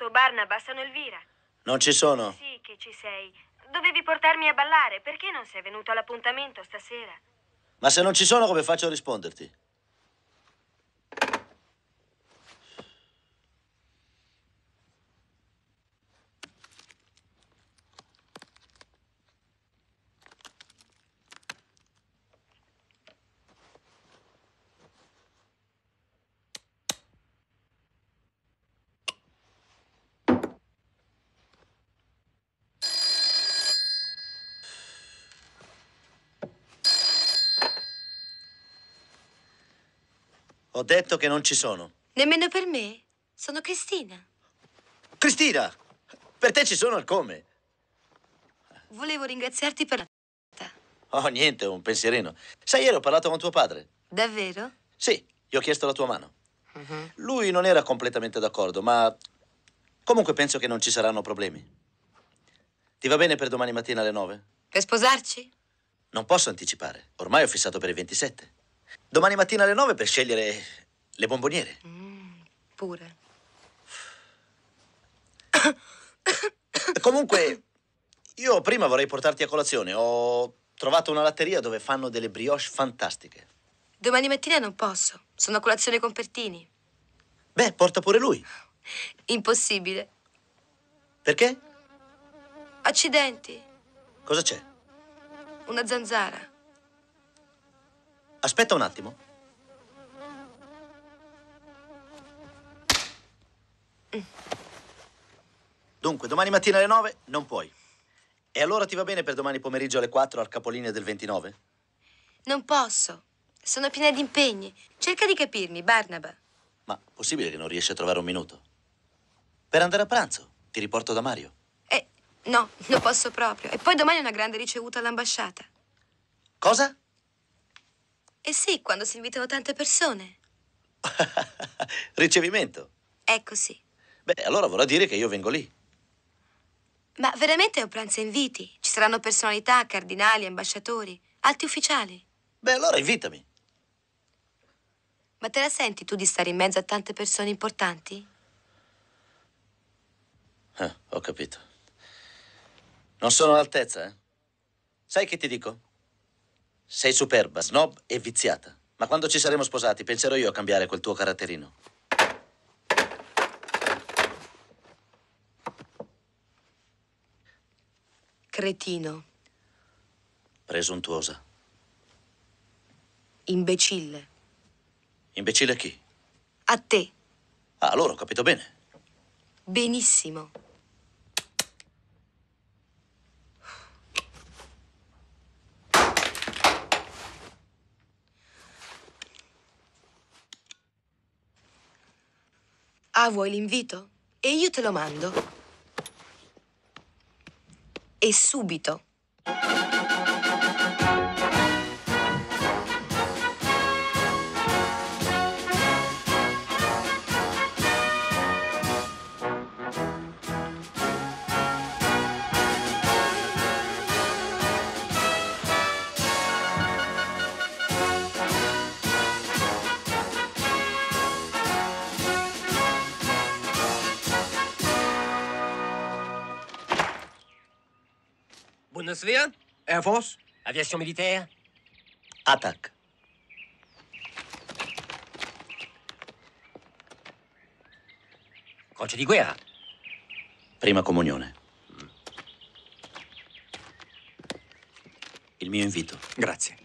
conosciuto Barnaba, sono Elvira. Non ci sono? Sì, che ci sei. Dovevi portarmi a ballare, perché non sei venuto all'appuntamento stasera? Ma se non ci sono, come faccio a risponderti? Ho detto che non ci sono. Nemmeno per me. Sono Cristina. Cristina! Per te ci sono al come. Volevo ringraziarti per la data. Oh, niente, un pensierino. Sai, ieri ho parlato con tuo padre. Davvero? Sì, gli ho chiesto la tua mano. Uh mhm. -huh. Lui non era completamente d'accordo, ma comunque penso che non ci saranno problemi. Ti va bene per domani mattina alle nove? Per sposarci? Non posso anticipare. Ormai ho fissato per il 27. Domani mattina alle 9 per scegliere le bomboniere. Mm, pure. Comunque, io prima vorrei portarti a colazione. Ho trovato una latteria dove fanno delle brioche fantastiche. Domani mattina non posso. Sono a colazione con Pertini. Beh, porta pure lui. Impossibile. Perché? Accidenti. Cosa c'è? Una zanzara. Aspetta un attimo. Dunque, domani mattina alle 9 non puoi. E allora ti va bene per domani pomeriggio alle 4 al capolinea del 29? Non posso. Sono piena di impegni. Cerca di capirmi, Barnaba. Ma possibile che non riesci a trovare un minuto? Per andare a pranzo. Ti riporto da Mario. Eh, no, non posso proprio. E poi domani è una grande ricevuta all'ambasciata. Cosa? E eh sì, quando si invitano tante persone. Ricevimento. Ecco sì. Beh, allora vorrà dire che io vengo lì. Ma veramente è un pranzo inviti? Ci saranno personalità, cardinali, ambasciatori, alti ufficiali. Beh, allora invitami. Ma te la senti tu di stare in mezzo a tante persone importanti? Eh, ho capito. Non sono all'altezza, eh? Sai che ti dico? Sei superba, snob e viziata. Ma quando ci saremo sposati penserò io a cambiare quel tuo caratterino. Cretino. Presuntuosa. Imbecille. Imbecille a chi? A te. Ah, loro, ho capito bene. Benissimo. Ah, vuoi l'invito? E io te lo mando. E subito. Bundeswehr? Air Force? Aviation militaire? Attaque. Croce di guerra. Prima comunione. Il mio invito. Grazie.